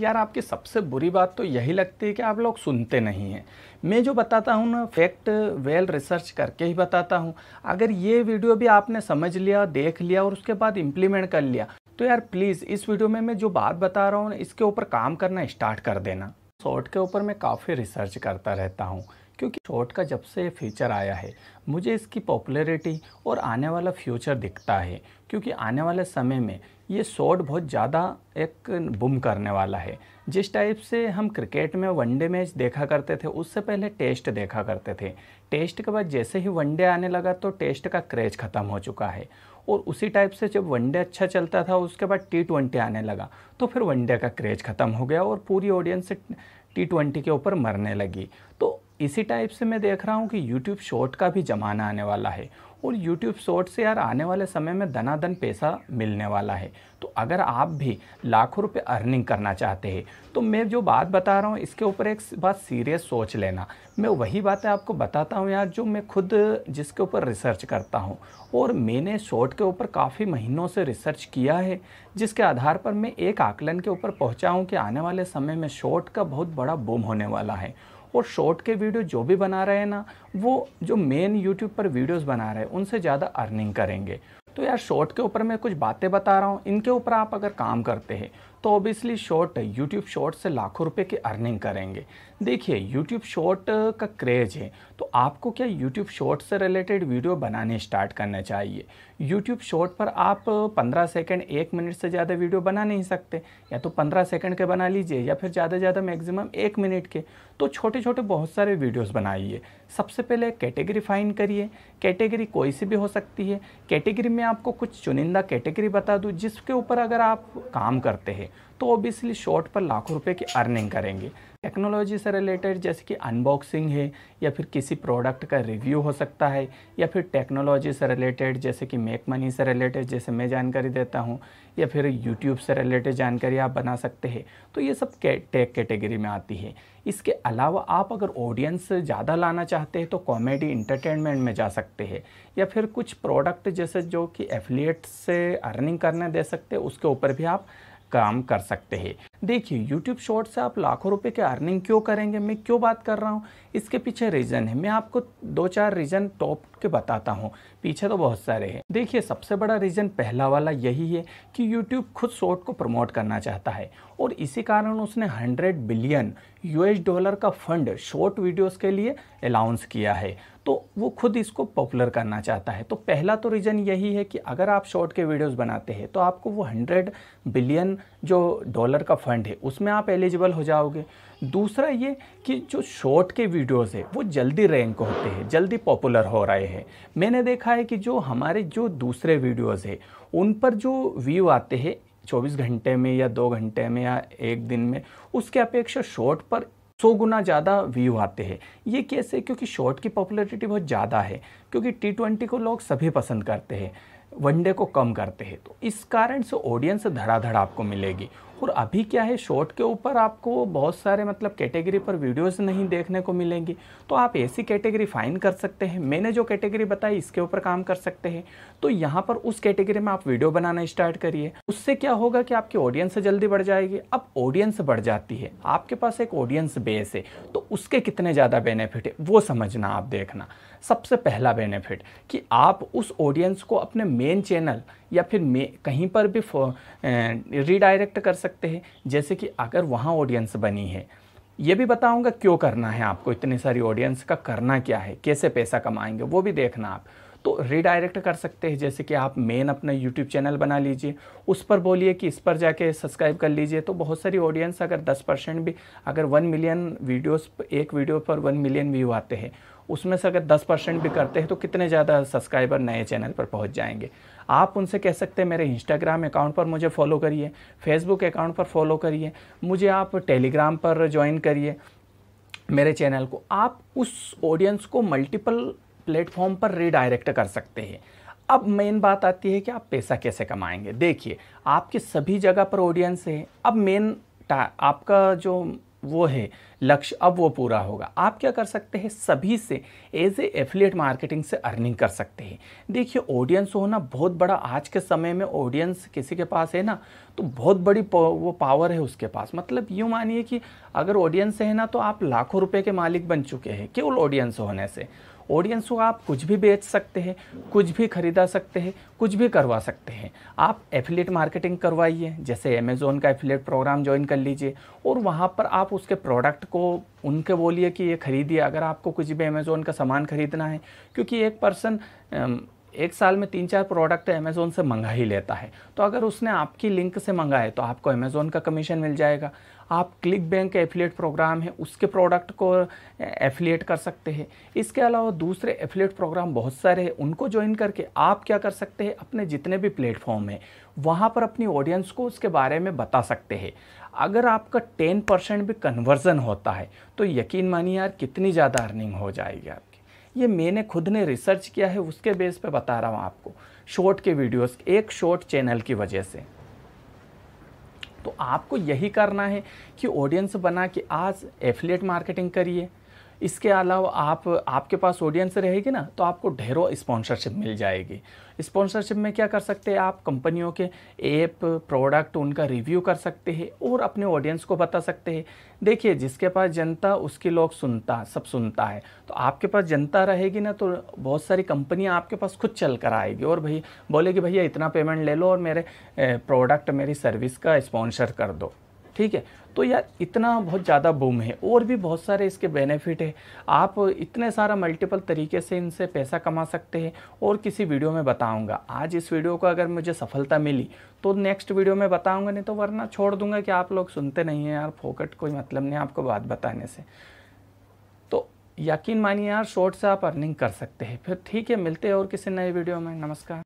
यार आपकी सबसे बुरी बात तो यही लगती है कि आप लोग सुनते नहीं हैं मैं जो बताता हूँ ना फैक्ट वेल रिसर्च करके ही बताता हूँ अगर ये वीडियो भी आपने समझ लिया देख लिया और उसके बाद इम्प्लीमेंट कर लिया तो यार प्लीज़ इस वीडियो में मैं जो बात बता रहा हूँ इसके ऊपर काम करना स्टार्ट कर देना शॉर्ट के ऊपर मैं काफ़ी रिसर्च करता रहता हूँ क्योंकि शॉर्ट का जब से फीचर आया है मुझे इसकी पॉपुलैरिटी और आने वाला फ्यूचर दिखता है क्योंकि आने वाले समय में ये शॉट बहुत ज़्यादा एक बुम करने वाला है जिस टाइप से हम क्रिकेट में वनडे मैच देखा करते थे उससे पहले टेस्ट देखा करते थे टेस्ट के बाद जैसे ही वनडे आने लगा तो टेस्ट का क्रेज ख़त्म हो चुका है और उसी टाइप से जब वनडे अच्छा चलता था उसके बाद टी ट्वेंटी आने लगा तो फिर वनडे का क्रेज ख़त्म हो गया और पूरी ऑडियंस टी ट्वेंटी के ऊपर मरने लगी तो इसी टाइप से मैं देख रहा हूँ कि यूट्यूब शॉर्ट का भी ज़माना आने वाला है और यूट्यूब शॉर्ट से यार आने वाले समय में धनाधन पैसा मिलने वाला है तो अगर आप भी लाखों रुपए अर्निंग करना चाहते हैं तो मैं जो बात बता रहा हूँ इसके ऊपर एक बात सीरियस सोच लेना मैं वही बातें आपको बताता हूँ यार जो मैं खुद जिसके ऊपर रिसर्च करता हूँ और मैंने शॉर्ट के ऊपर काफ़ी महीनों से रिसर्च किया है जिसके आधार पर मैं एक आकलन के ऊपर पहुँचा हूँ कि आने वाले समय में शॉर्ट का बहुत बड़ा बूम होने वाला है और शॉर्ट के वीडियो जो भी बना रहे हैं ना वो जो मेन यूट्यूब पर वीडियोस बना रहे हैं उनसे ज़्यादा अर्निंग करेंगे तो यार शॉर्ट के ऊपर मैं कुछ बातें बता रहा हूँ इनके ऊपर आप अगर काम करते हैं तो ऑब्वियसली शॉर्ट यूट्यूब शॉर्ट से लाखों रुपए की अर्निंग करेंगे देखिए यूट्यूब शॉर्ट का क्रेज है तो आपको क्या यूट्यूब शॉर्ट से रिलेटेड वीडियो बनाने स्टार्ट करना चाहिए यूट्यूब शॉर्ट पर आप पंद्रह सेकेंड एक मिनट से ज़्यादा वीडियो बना नहीं सकते या तो पंद्रह सेकेंड के बना लीजिए या फिर ज़्यादा से ज़्यादा मैक्सिमम एक मिनट के तो छोटे छोटे बहुत सारे वीडियोस बनाइए सबसे पहले कैटेगरी फाइन करिए कैटेगरी कोई सी भी हो सकती है कैटेगरी में आपको कुछ चुनिंदा कैटेगरी बता दूँ जिसके ऊपर अगर आप काम करते हैं तो ओबियसली शॉर्ट पर लाखों रुपए की अर्निंग करेंगे टेक्नोलॉजी से रिलेटेड जैसे कि अनबॉक्सिंग है या फिर किसी प्रोडक्ट का रिव्यू हो सकता है या फिर टेक्नोलॉजी से रिलेटेड जैसे कि मेक मनी से रिलेटेड जैसे मैं जानकारी देता हूँ या फिर यूट्यूब से रिलेटेड जानकारी आप बना सकते हैं तो ये सब टेक कैटेगरी में आती है इसके अलावा आप अगर ऑडियंस ज़्यादा लाना चाहते हैं तो कॉमेडी इंटरटेनमेंट में जा सकते हैं या फिर कुछ प्रोडक्ट जैसे जो कि एफिलिएट से अर्निंग करने दे सकते हैं उसके ऊपर भी आप काम कर सकते हैं देखिए YouTube शॉर्ट से आप लाखों रुपए के अर्निंग क्यों करेंगे मैं क्यों बात कर रहा हूँ इसके पीछे रीज़न है मैं आपको दो चार रीज़न टॉप के बताता हूँ पीछे तो बहुत सारे हैं देखिए सबसे बड़ा रीज़न पहला वाला यही है कि YouTube खुद शॉर्ट को प्रमोट करना चाहता है और इसी कारण उसने 100 बिलियन यूएस डॉलर का फंड शॉर्ट वीडियोज़ के लिए अलाउंस किया है तो वो खुद इसको पॉपुलर करना चाहता है तो पहला तो रीज़न यही है कि अगर आप शॉर्ट के वीडियोस बनाते हैं तो आपको वो हंड्रेड बिलियन जो डॉलर का फंड है उसमें आप एलिजिबल हो जाओगे दूसरा ये कि जो शॉर्ट के वीडियोस है वो जल्दी रैंक होते हैं जल्दी पॉपुलर हो रहे हैं मैंने देखा है कि जो हमारे जो दूसरे वीडियोस है उन पर जो व्यू आते हैं 24 घंटे में या दो घंटे में या एक दिन में उसके अपेक्षा शॉर्ट पर सौ गुना ज़्यादा व्यू आते हैं ये कैसे क्योंकि शॉर्ट की पॉपुलैरिटी बहुत ज़्यादा है क्योंकि टी ट्वेंटी को लोग सभी पसंद करते हैं वनडे को कम करते हैं तो इस कारण से ऑडियंस धड़ाधड़ आपको मिलेगी और अभी क्या है शॉर्ट के ऊपर आपको बहुत सारे मतलब कैटेगरी पर वीडियोस नहीं देखने को मिलेंगी तो आप ऐसी कैटेगरी फाइन कर सकते हैं मैंने जो कैटेगरी बताई इसके ऊपर काम कर सकते हैं तो यहाँ पर उस कैटेगरी में आप वीडियो बनाना स्टार्ट करिए उससे क्या होगा कि आपकी ऑडियंस जल्दी बढ़ जाएगी अब ऑडियंस बढ़ जाती है आपके पास एक ऑडियंस बेस है तो उसके कितने ज़्यादा बेनिफिट है वो समझना आप देखना सबसे पहला बेनिफिट कि आप उस ऑडियंस को अपने मेन चैनल या फिर कहीं पर भी रिडायरेक्ट कर सकते सकते हैं जैसे कि अगर वहाँ ऑडियंस बनी है ये भी बताऊंगा क्यों करना है आपको इतनी सारी ऑडियंस का करना क्या है कैसे पैसा कमाएंगे वो भी देखना आप तो रिडायरेक्ट कर सकते हैं जैसे कि आप मेन अपना यूट्यूब चैनल बना लीजिए उस पर बोलिए कि इस पर जाके सब्सक्राइब कर लीजिए तो बहुत सारी ऑडियंस अगर 10 परसेंट भी अगर 1 मिलियन वीडियोस एक वीडियो पर 1 मिलियन व्यू आते हैं उसमें से अगर 10 परसेंट भी करते हैं तो कितने ज़्यादा सब्सक्राइबर नए चैनल पर पहुँच जाएंगे आप उनसे कह सकते हैं मेरे इंस्टाग्राम अकाउंट पर मुझे फॉलो करिए फेसबुक अकाउंट पर फॉलो करिए मुझे आप टेलीग्राम पर ज्वाइन करिए मेरे चैनल को आप उस ऑडियंस को मल्टीपल प्लेटफॉर्म पर रिडायरेक्ट कर सकते हैं अब मेन बात आती है कि आप पैसा कैसे कमाएंगे देखिए आपकी सभी जगह पर ऑडियंस है अब मेन आपका जो वो है लक्ष्य अब वो पूरा होगा आप क्या कर सकते हैं सभी से एज ए एफिलिएट मार्केटिंग से अर्निंग कर सकते हैं देखिए ऑडियंस होना बहुत बड़ा आज के समय में ऑडियंस किसी के पास है ना तो बहुत बड़ी वो पावर है उसके पास मतलब यूँ मानिए कि अगर ऑडियंस है ना तो आप लाखों रुपए के मालिक बन चुके हैं केवल ऑडियंस होने से ऑडियंस को आप कुछ भी बेच सकते हैं कुछ भी खरीदा सकते हैं कुछ भी करवा सकते हैं आप एफिलेट मार्केटिंग करवाइए जैसे अमेज़ोन का एफिलेट प्रोग्राम ज्वाइन कर लीजिए और वहाँ पर आप उसके प्रोडक्ट को उनके बोलिए कि ये खरीदिए अगर आपको कुछ भी अमेज़ोन का सामान खरीदना है क्योंकि एक पर्सन एक साल में तीन चार प्रोडक्ट अमेज़ोन से मंगा ही लेता है तो अगर उसने आपकी लिंक से मंगाए तो आपको अमेज़ोन का कमीशन मिल जाएगा आप क्लिक बैंक एफिलेट प्रोग्राम है उसके प्रोडक्ट को एफिलेट कर सकते हैं इसके अलावा दूसरे एफिलेट प्रोग्राम बहुत सारे हैं उनको ज्वाइन करके आप क्या कर सकते हैं अपने जितने भी प्लेटफॉर्म हैं वहाँ पर अपनी ऑडियंस को उसके बारे में बता सकते हैं अगर आपका टेन परसेंट भी कन्वर्जन होता है तो यकीन मानिए यार कितनी ज़्यादा अर्निंग हो जाएगी आपकी ये मैंने खुद ने रिसर्च किया है उसके बेस पे बता रहा हूँ आपको शॉर्ट के वीडियोस एक शॉर्ट चैनल की वजह से तो आपको यही करना है कि ऑडियंस बना के आज एफिलेट मार्केटिंग करिए इसके अलावा आप आपके पास ऑडियंस रहेगी ना तो आपको ढेरों स्पॉन्सरशिप मिल जाएगी स्पॉन्सरशिप में क्या कर सकते हैं आप कंपनियों के ऐप प्रोडक्ट उनका रिव्यू कर सकते हैं और अपने ऑडियंस को बता सकते हैं देखिए जिसके पास जनता उसके लोग सुनता सब सुनता है तो आपके पास जनता रहेगी ना तो बहुत सारी कंपनियाँ आपके पास खुद चल कर आएगी और भाई बोलेगी भैया इतना पेमेंट ले लो और मेरे प्रोडक्ट मेरी सर्विस का स्पॉन्सर कर दो ठीक है तो यार इतना बहुत ज़्यादा बूम है और भी बहुत सारे इसके बेनिफिट है आप इतने सारा मल्टीपल तरीके से इनसे पैसा कमा सकते हैं और किसी वीडियो में बताऊंगा आज इस वीडियो को अगर मुझे सफलता मिली तो नेक्स्ट वीडियो में बताऊंगा नहीं तो वरना छोड़ दूंगा कि आप लोग सुनते नहीं हैं यार फोकट कोई मतलब नहीं आपको बात बताने से तो यकीन मानिए यार शॉर्ट से आप अर्निंग कर सकते हैं फिर ठीक है मिलते हैं और किसी नए वीडियो में नमस्कार